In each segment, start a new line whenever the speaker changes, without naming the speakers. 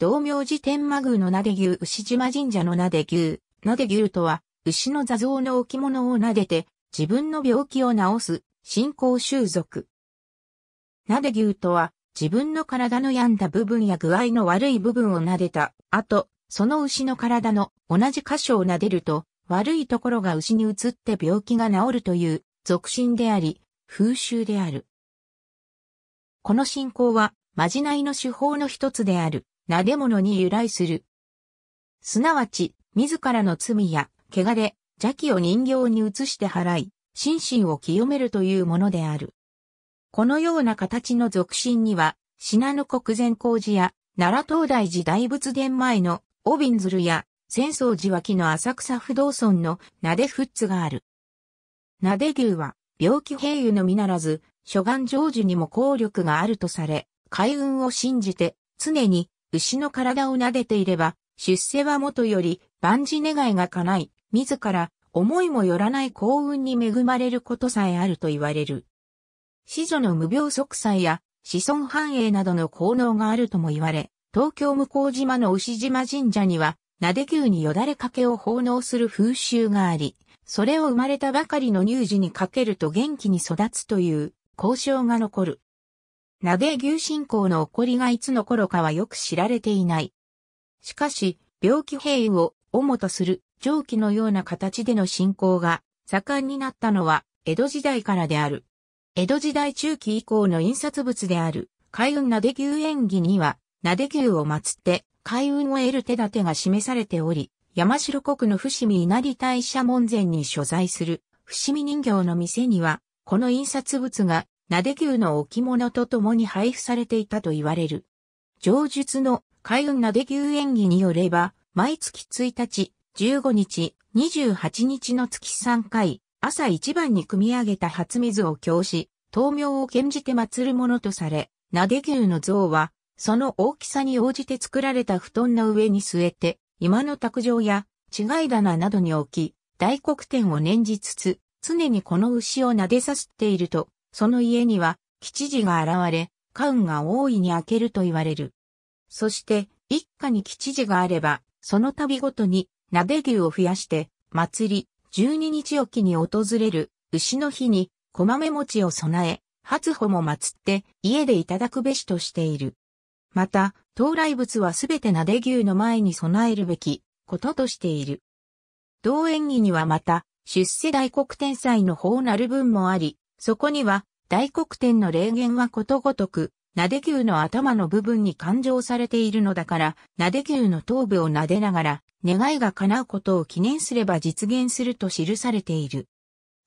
道明寺天満宮のなで牛牛島神社のなで牛、なで牛とは、牛の座像の置物をなでて、自分の病気を治す、信仰習俗。なで牛とは、自分の体の病んだ部分や具合の悪い部分をなでた後、その牛の体の同じ箇所をなでると、悪いところが牛に移って病気が治るという、俗信であり、風習である。この信仰は、まじないの手法の一つである。なで物に由来する。すなわち、自らの罪や、怪我で、邪気を人形に移して払い、心身を清めるというものである。このような形の俗心には、品の国善工事や、奈良東大寺大仏殿前の、オビンズルや、浅草寺脇の浅草不動尊の、なでフッツがある。なで牛は、病気平油のみならず、諸願成就にも効力があるとされ、海運を信じて、常に牛の体を撫でていれば、出世はもとより、万事願いが叶い、自ら、思いもよらない幸運に恵まれることさえあると言われる。子女の無病息災や子孫繁栄などの効能があるとも言われ、東京向島の牛島神社には、撫で牛によだれかけを奉納する風習があり、それを生まれたばかりの乳児にかけると元気に育つという交渉が残る。鍋牛信仰の起こりがいつの頃かはよく知られていない。しかし、病気兵を主とする蒸気のような形での信仰が盛んになったのは江戸時代からである。江戸時代中期以降の印刷物である海運なで牛演技には、なで牛を祀って海運を得る手立てが示されており、山城国の伏見稲荷大社門前に所在する伏見人形の店には、この印刷物がなで球の置物と共に配布されていたと言われる。上述の海運なで球演技によれば、毎月1日、15日、28日の月3回、朝一番に組み上げた初水を供し、灯苗を献じて祀るものとされ、なで牛の像は、その大きさに応じて作られた布団の上に据えて、今の卓上や、違い棚などに置き、大黒天を念じつつ、常にこの牛を撫でさすっていると、その家には、吉次が現れ、カウンが大いに開けると言われる。そして、一家に吉次があれば、その度ごとに、なで牛を増やして、祭り、十二日おきに訪れる、牛の日に、小豆餅を備え、初穂も祀って、家でいただくべしとしている。また、到来物はすべてなで牛の前に備えるべき、こととしている。同演技にはまた、出世大黒天祭の法なる分もあり、そこには、大黒天の霊言はことごとく、撫で牛の頭の部分に勘定されているのだから、撫で牛の頭部を撫でながら、願いが叶うことを記念すれば実現すると記されている。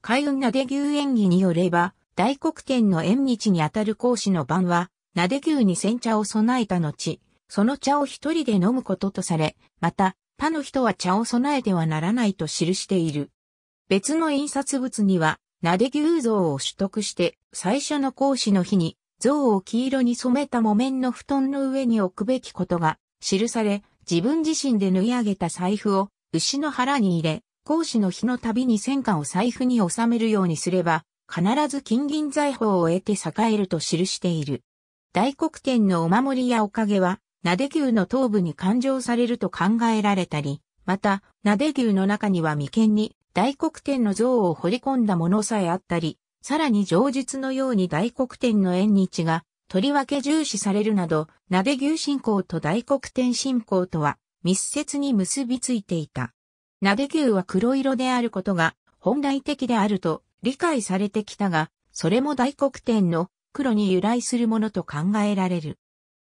海運撫で牛演技によれば、大黒天の縁日にあたる講師の晩は、撫で牛に煎茶を備えた後、その茶を一人で飲むこととされ、また、他の人は茶を備えてはならないと記している。別の印刷物には、なで牛像を取得して最初の講師の日に像を黄色に染めた木綿の布団の上に置くべきことが記され、自分自身で縫い上げた財布を牛の腹に入れ、講師の日のたびに戦果を財布に収めるようにすれば、必ず金銀財宝を得て栄えると記している。大黒天のお守りやおかげは、なで牛の頭部に勘定されると考えられたり、また、なで牛の中には眉間に大黒天の像を彫り込んだものさえあったり、さらに上述のように大黒天の縁日が、とりわけ重視されるなど、鍋牛信仰と大黒天信仰とは密接に結びついていた。鍋牛は黒色であることが本来的であると理解されてきたが、それも大黒天の黒に由来するものと考えられる。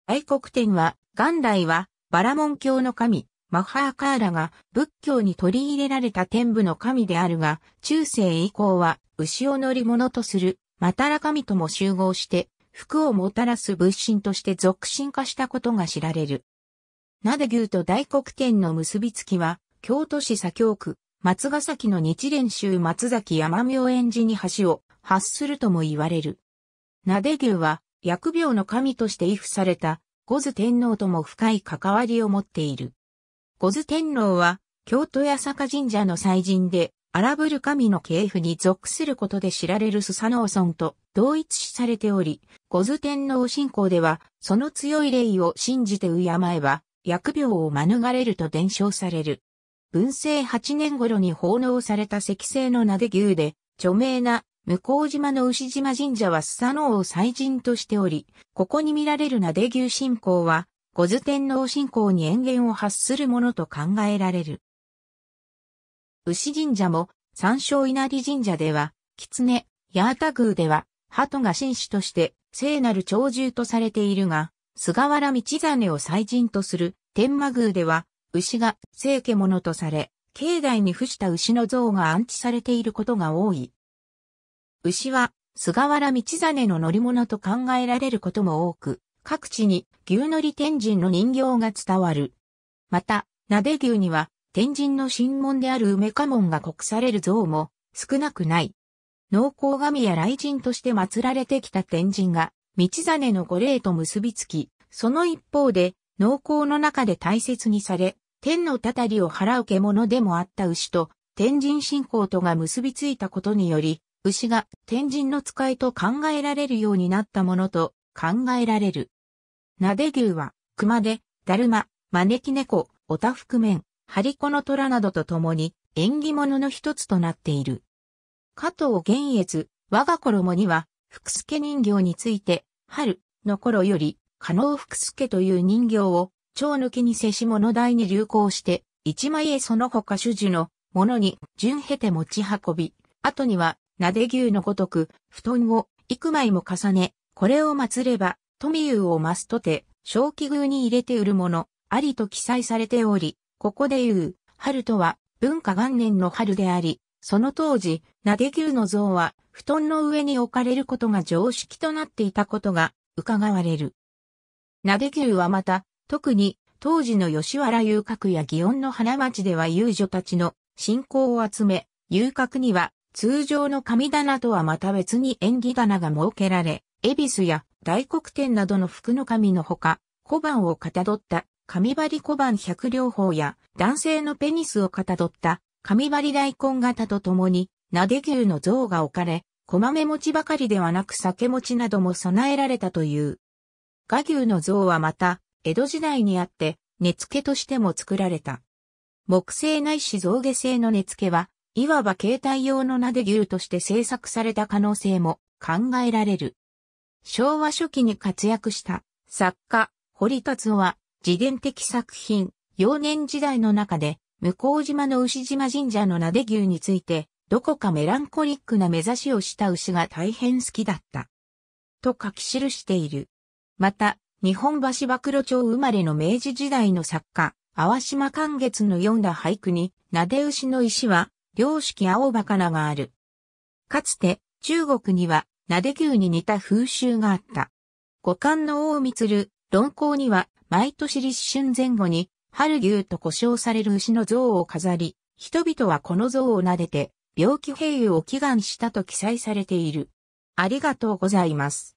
大黒天は元来はバラモン教の神、マハーカーラが仏教に取り入れられた天部の神であるが、中世以降は牛を乗り物とするマタラ神とも集合して、福をもたらす仏神として俗神化したことが知られる。ナデ牛と大黒天の結びつきは、京都市左京区、松ヶ崎の日蓮宗松崎山明園寺に橋を発するとも言われる。ナデ牛は、薬病の神として畏怖された、五頭天皇とも深い関わりを持っている。五津天皇は、京都八坂神社の祭神で、荒ぶる神の系譜に属することで知られるスサノオ村と同一視されており、五津天皇信仰では、その強い霊を信じて敬えば、疫病を免れると伝承される。文政8年頃に奉納された石製の名で牛で、著名な向島の牛島神社はスサノオを祭神としており、ここに見られる名で牛信仰は、五頭天皇信仰に延言を発するものと考えられる。牛神社も、山椒稲荷神社では、狐、八幡宮では、鳩が神子として聖なる鳥獣とされているが、菅原道真を祭神とする天満宮では、牛が聖獣とされ、境内に付した牛の像が安置されていることが多い。牛は菅原道真の乗り物と考えられることも多く、各地に牛のり天神の人形が伝わる。また、なで牛には天神の神門である梅家門が刻される像も少なくない。農耕神や雷神として祀られてきた天神が、道真の御霊と結びつき、その一方で、農耕の中で大切にされ、天のたたりを払う獣でもあった牛と、天神信仰とが結びついたことにより、牛が天神の使いと考えられるようになったものと考えられる。なで牛は、熊で、だるま、招き猫、おたふく面、張り子の虎などと共に、縁起物の一つとなっている。加藤玄越、我が衣には、福助人形について、春の頃より、加納福助という人形を、蝶抜きにせし物台に流行して、一枚絵その他主樹のものに順経て持ち運び、後には、なで牛のごとく、布団を幾枚も重ね、これを祀れば、富裕を増すとて、小規宮に入れて売るもの、ありと記載されており、ここで言う、春とは、文化元年の春であり、その当時、なで牛の像は、布団の上に置かれることが常識となっていたことが、伺われる。なで牛はまた、特に、当時の吉原遊郭や祇園の花町では遊女たちの信仰を集め、遊郭には、通常の神棚とはまた別に縁起棚が設けられ、恵比寿や大黒天などの服の神のほか、小判をかたどった神張小判百両法や男性のペニスをかたどった神張大根型とともに、なで牛の像が置かれ、小豆餅ばかりではなく酒餅なども備えられたという。画牛の像はまた、江戸時代にあって、根付としても作られた。木製ないし象牙製の根付は、いわば携帯用のなで牛として製作された可能性も考えられる。昭和初期に活躍した作家、堀達夫は自伝的作品、幼年時代の中で、向島の牛島神社のなで牛について、どこかメランコリックな目指しをした牛が大変好きだった。と書き記している。また、日本橋幕露町生まれの明治時代の作家、淡島寛月の読んだ俳句に、なで牛の石は、良識青バカながある。かつて、中国には、なで球に似た風習があった。五冠の王る、論考には、毎年立春前後に、春牛と呼称される牛の像を飾り、人々はこの像を撫でて、病気併用を祈願したと記載されている。ありがとうございます。